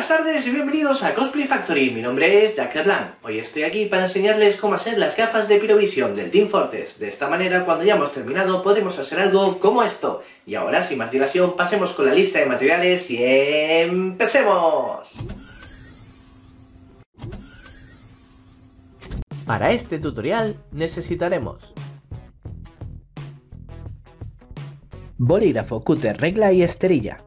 buenas tardes y bienvenidos a Cosplay Factory, mi nombre es Jack LeBlanc. Hoy estoy aquí para enseñarles cómo hacer las gafas de Pirovisión del Team Forces. De esta manera, cuando ya hemos terminado, podremos hacer algo como esto. Y ahora, sin más dilación, pasemos con la lista de materiales y empecemos. Para este tutorial necesitaremos bolígrafo, cúter, regla y esterilla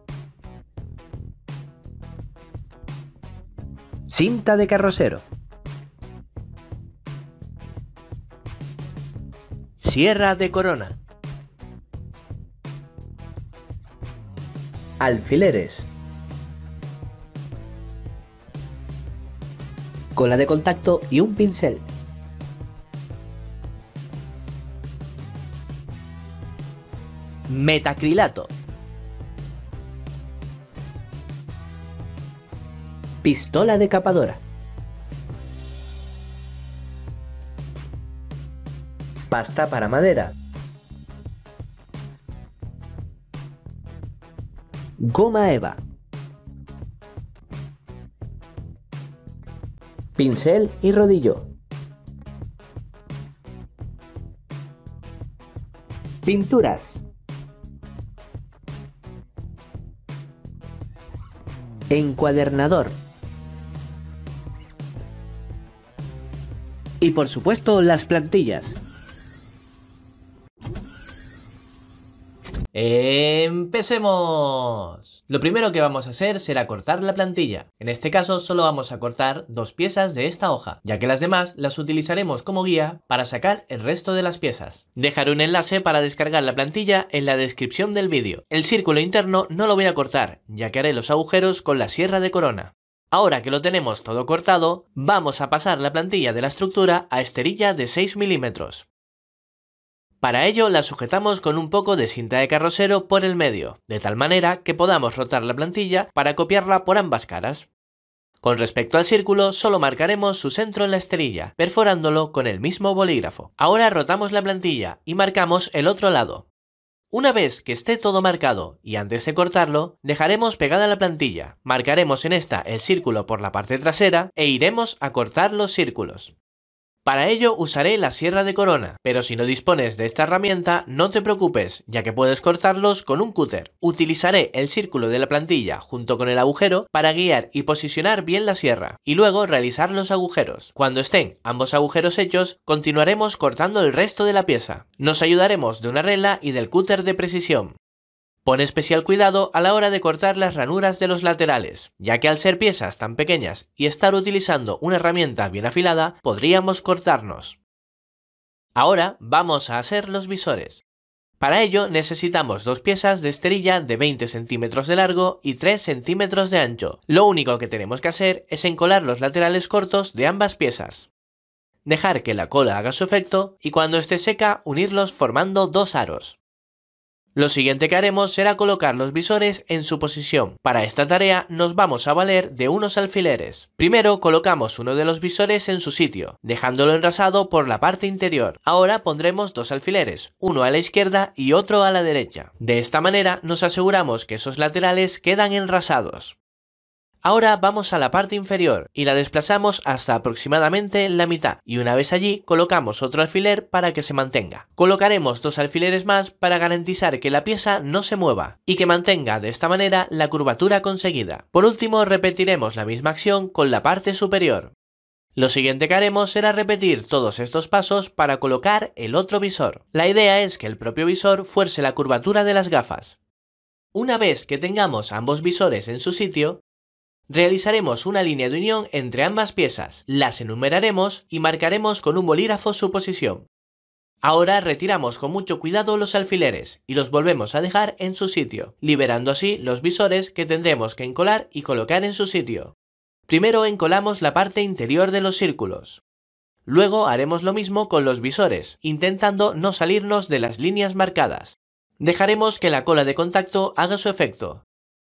Cinta de carrocero. Sierra de corona. Alfileres. Cola de contacto y un pincel. Metacrilato. Pistola decapadora. Pasta para madera. Goma Eva. Pincel y rodillo. Pinturas. Encuadernador. y por supuesto las plantillas. ¡Empecemos! Lo primero que vamos a hacer será cortar la plantilla. En este caso solo vamos a cortar dos piezas de esta hoja, ya que las demás las utilizaremos como guía para sacar el resto de las piezas. Dejaré un enlace para descargar la plantilla en la descripción del vídeo. El círculo interno no lo voy a cortar, ya que haré los agujeros con la sierra de corona. Ahora que lo tenemos todo cortado, vamos a pasar la plantilla de la estructura a esterilla de 6 milímetros. Para ello la sujetamos con un poco de cinta de carrocero por el medio, de tal manera que podamos rotar la plantilla para copiarla por ambas caras. Con respecto al círculo, solo marcaremos su centro en la esterilla, perforándolo con el mismo bolígrafo. Ahora rotamos la plantilla y marcamos el otro lado. Una vez que esté todo marcado y antes de cortarlo, dejaremos pegada la plantilla, marcaremos en esta el círculo por la parte trasera e iremos a cortar los círculos. Para ello usaré la sierra de corona, pero si no dispones de esta herramienta no te preocupes, ya que puedes cortarlos con un cúter. Utilizaré el círculo de la plantilla junto con el agujero para guiar y posicionar bien la sierra, y luego realizar los agujeros. Cuando estén ambos agujeros hechos, continuaremos cortando el resto de la pieza. Nos ayudaremos de una regla y del cúter de precisión. Pon especial cuidado a la hora de cortar las ranuras de los laterales, ya que al ser piezas tan pequeñas y estar utilizando una herramienta bien afilada, podríamos cortarnos. Ahora vamos a hacer los visores. Para ello necesitamos dos piezas de esterilla de 20 centímetros de largo y 3 centímetros de ancho. Lo único que tenemos que hacer es encolar los laterales cortos de ambas piezas. Dejar que la cola haga su efecto y cuando esté seca unirlos formando dos aros. Lo siguiente que haremos será colocar los visores en su posición. Para esta tarea nos vamos a valer de unos alfileres. Primero colocamos uno de los visores en su sitio, dejándolo enrasado por la parte interior. Ahora pondremos dos alfileres, uno a la izquierda y otro a la derecha. De esta manera nos aseguramos que esos laterales quedan enrasados. Ahora vamos a la parte inferior y la desplazamos hasta aproximadamente la mitad y una vez allí colocamos otro alfiler para que se mantenga. Colocaremos dos alfileres más para garantizar que la pieza no se mueva y que mantenga de esta manera la curvatura conseguida. Por último repetiremos la misma acción con la parte superior. Lo siguiente que haremos será repetir todos estos pasos para colocar el otro visor. La idea es que el propio visor fuerce la curvatura de las gafas. Una vez que tengamos ambos visores en su sitio, Realizaremos una línea de unión entre ambas piezas, las enumeraremos y marcaremos con un bolígrafo su posición. Ahora retiramos con mucho cuidado los alfileres y los volvemos a dejar en su sitio, liberando así los visores que tendremos que encolar y colocar en su sitio. Primero encolamos la parte interior de los círculos. Luego haremos lo mismo con los visores, intentando no salirnos de las líneas marcadas. Dejaremos que la cola de contacto haga su efecto,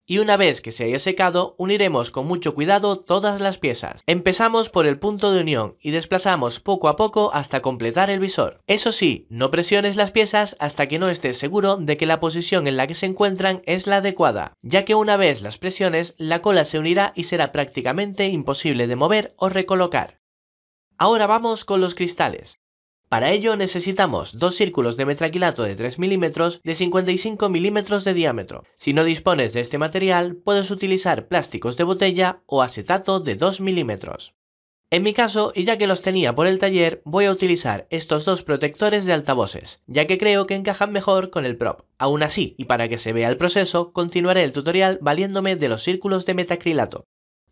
y una vez que se haya secado, uniremos con mucho cuidado todas las piezas. Empezamos por el punto de unión y desplazamos poco a poco hasta completar el visor. Eso sí, no presiones las piezas hasta que no estés seguro de que la posición en la que se encuentran es la adecuada, ya que una vez las presiones, la cola se unirá y será prácticamente imposible de mover o recolocar. Ahora vamos con los cristales. Para ello necesitamos dos círculos de metraquilato de 3 mm de 55 mm de diámetro. Si no dispones de este material, puedes utilizar plásticos de botella o acetato de 2 mm. En mi caso, y ya que los tenía por el taller, voy a utilizar estos dos protectores de altavoces, ya que creo que encajan mejor con el prop. Aún así, y para que se vea el proceso, continuaré el tutorial valiéndome de los círculos de metacrilato.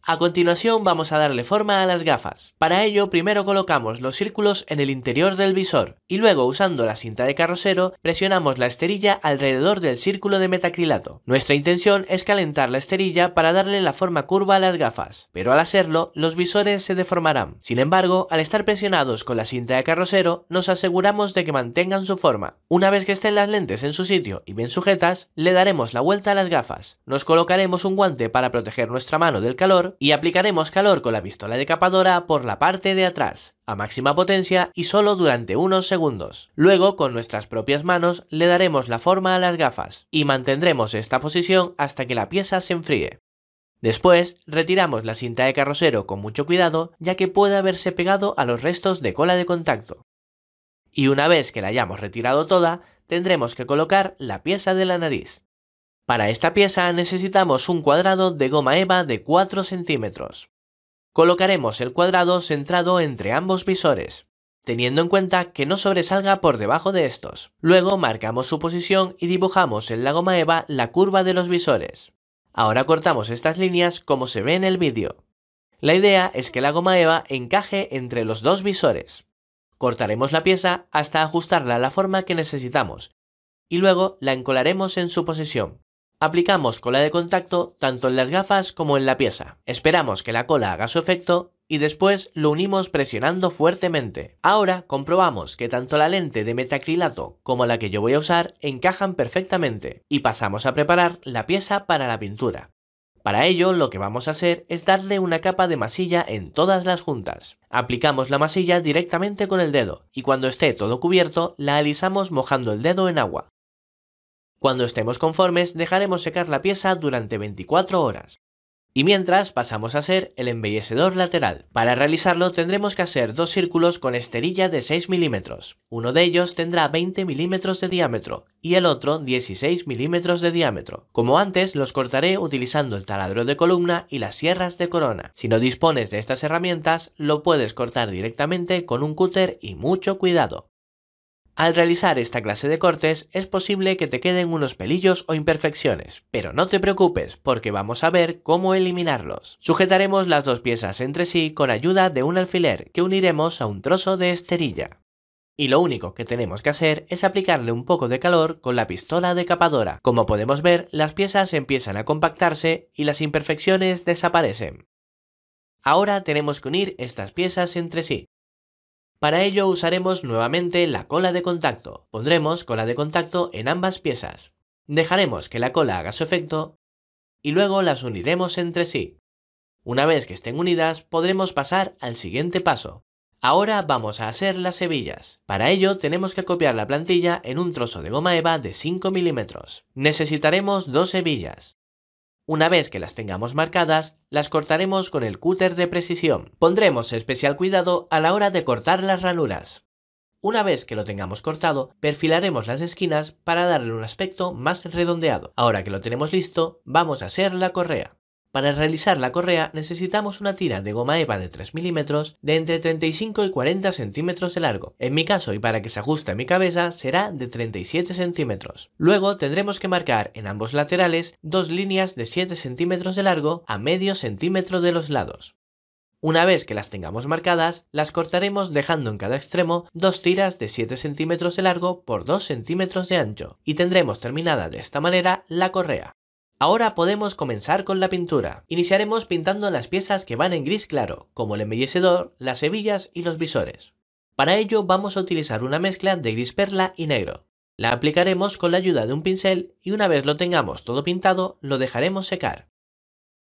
A continuación vamos a darle forma a las gafas. Para ello primero colocamos los círculos en el interior del visor y luego usando la cinta de carrocero presionamos la esterilla alrededor del círculo de metacrilato. Nuestra intención es calentar la esterilla para darle la forma curva a las gafas, pero al hacerlo los visores se deformarán. Sin embargo, al estar presionados con la cinta de carrocero nos aseguramos de que mantengan su forma. Una vez que estén las lentes en su sitio y bien sujetas, le daremos la vuelta a las gafas. Nos colocaremos un guante para proteger nuestra mano del calor y aplicaremos calor con la pistola decapadora por la parte de atrás, a máxima potencia y solo durante unos segundos. Luego, con nuestras propias manos, le daremos la forma a las gafas y mantendremos esta posición hasta que la pieza se enfríe. Después, retiramos la cinta de carrocero con mucho cuidado ya que puede haberse pegado a los restos de cola de contacto. Y una vez que la hayamos retirado toda, tendremos que colocar la pieza de la nariz. Para esta pieza necesitamos un cuadrado de goma eva de 4 centímetros. Colocaremos el cuadrado centrado entre ambos visores, teniendo en cuenta que no sobresalga por debajo de estos. Luego marcamos su posición y dibujamos en la goma eva la curva de los visores. Ahora cortamos estas líneas como se ve en el vídeo. La idea es que la goma eva encaje entre los dos visores. Cortaremos la pieza hasta ajustarla a la forma que necesitamos y luego la encolaremos en su posición. Aplicamos cola de contacto tanto en las gafas como en la pieza. Esperamos que la cola haga su efecto y después lo unimos presionando fuertemente. Ahora comprobamos que tanto la lente de metacrilato como la que yo voy a usar encajan perfectamente y pasamos a preparar la pieza para la pintura. Para ello lo que vamos a hacer es darle una capa de masilla en todas las juntas. Aplicamos la masilla directamente con el dedo y cuando esté todo cubierto la alisamos mojando el dedo en agua. Cuando estemos conformes, dejaremos secar la pieza durante 24 horas. Y mientras pasamos a hacer el embellecedor lateral. Para realizarlo tendremos que hacer dos círculos con esterilla de 6 milímetros. Uno de ellos tendrá 20 milímetros de diámetro y el otro 16 milímetros de diámetro. Como antes los cortaré utilizando el taladro de columna y las sierras de corona. Si no dispones de estas herramientas lo puedes cortar directamente con un cúter y mucho cuidado. Al realizar esta clase de cortes es posible que te queden unos pelillos o imperfecciones, pero no te preocupes porque vamos a ver cómo eliminarlos. Sujetaremos las dos piezas entre sí con ayuda de un alfiler que uniremos a un trozo de esterilla. Y lo único que tenemos que hacer es aplicarle un poco de calor con la pistola decapadora. Como podemos ver, las piezas empiezan a compactarse y las imperfecciones desaparecen. Ahora tenemos que unir estas piezas entre sí. Para ello usaremos nuevamente la cola de contacto. Pondremos cola de contacto en ambas piezas. Dejaremos que la cola haga su efecto y luego las uniremos entre sí. Una vez que estén unidas podremos pasar al siguiente paso. Ahora vamos a hacer las hebillas. Para ello tenemos que copiar la plantilla en un trozo de goma eva de 5 milímetros. Necesitaremos dos hebillas. Una vez que las tengamos marcadas, las cortaremos con el cúter de precisión. Pondremos especial cuidado a la hora de cortar las ranuras. Una vez que lo tengamos cortado, perfilaremos las esquinas para darle un aspecto más redondeado. Ahora que lo tenemos listo, vamos a hacer la correa. Para realizar la correa necesitamos una tira de goma eva de 3 milímetros de entre 35 y 40 centímetros de largo. En mi caso y para que se ajuste a mi cabeza será de 37 centímetros. Luego tendremos que marcar en ambos laterales dos líneas de 7 centímetros de largo a medio centímetro de los lados. Una vez que las tengamos marcadas, las cortaremos dejando en cada extremo dos tiras de 7 centímetros de largo por 2 centímetros de ancho y tendremos terminada de esta manera la correa. Ahora podemos comenzar con la pintura. Iniciaremos pintando las piezas que van en gris claro, como el embellecedor, las hebillas y los visores. Para ello vamos a utilizar una mezcla de gris perla y negro. La aplicaremos con la ayuda de un pincel y una vez lo tengamos todo pintado, lo dejaremos secar.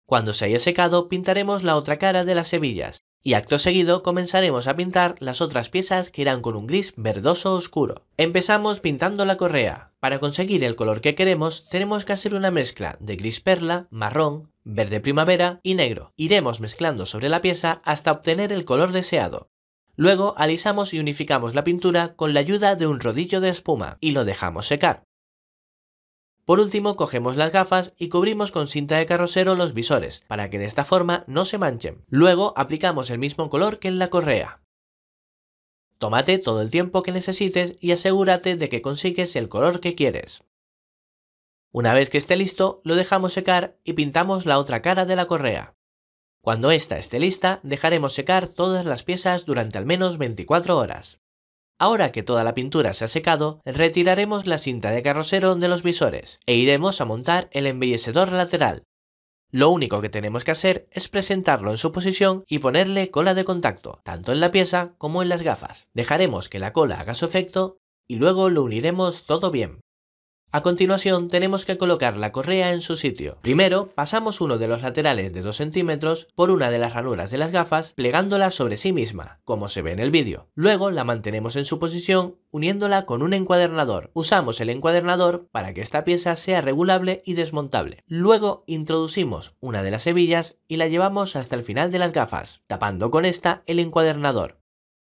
Cuando se haya secado, pintaremos la otra cara de las hebillas. Y acto seguido comenzaremos a pintar las otras piezas que irán con un gris verdoso oscuro. Empezamos pintando la correa. Para conseguir el color que queremos tenemos que hacer una mezcla de gris perla, marrón, verde primavera y negro. Iremos mezclando sobre la pieza hasta obtener el color deseado. Luego alisamos y unificamos la pintura con la ayuda de un rodillo de espuma y lo dejamos secar. Por último, cogemos las gafas y cubrimos con cinta de carrocero los visores, para que de esta forma no se manchen. Luego aplicamos el mismo color que en la correa. Tómate todo el tiempo que necesites y asegúrate de que consigues el color que quieres. Una vez que esté listo, lo dejamos secar y pintamos la otra cara de la correa. Cuando esta esté lista, dejaremos secar todas las piezas durante al menos 24 horas. Ahora que toda la pintura se ha secado, retiraremos la cinta de carrocero de los visores e iremos a montar el embellecedor lateral. Lo único que tenemos que hacer es presentarlo en su posición y ponerle cola de contacto, tanto en la pieza como en las gafas. Dejaremos que la cola haga su efecto y luego lo uniremos todo bien. A continuación tenemos que colocar la correa en su sitio. Primero pasamos uno de los laterales de 2 centímetros por una de las ranuras de las gafas plegándola sobre sí misma, como se ve en el vídeo. Luego la mantenemos en su posición uniéndola con un encuadernador. Usamos el encuadernador para que esta pieza sea regulable y desmontable. Luego introducimos una de las hebillas y la llevamos hasta el final de las gafas, tapando con esta el encuadernador.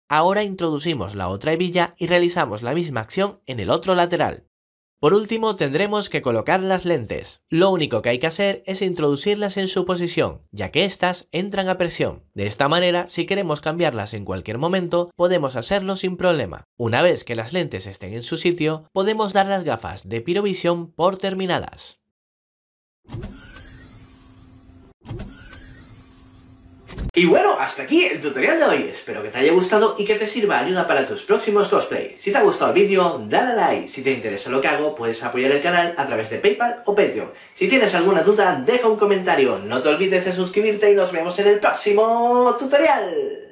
Ahora introducimos la otra hebilla y realizamos la misma acción en el otro lateral. Por último tendremos que colocar las lentes. Lo único que hay que hacer es introducirlas en su posición, ya que éstas entran a presión. De esta manera, si queremos cambiarlas en cualquier momento, podemos hacerlo sin problema. Una vez que las lentes estén en su sitio, podemos dar las gafas de Pirovisión por terminadas. Y bueno, hasta aquí el tutorial de hoy. Espero que te haya gustado y que te sirva ayuda para tus próximos cosplays. Si te ha gustado el vídeo, dale a like. Si te interesa lo que hago, puedes apoyar el canal a través de Paypal o Patreon. Si tienes alguna duda, deja un comentario. No te olvides de suscribirte y nos vemos en el próximo tutorial.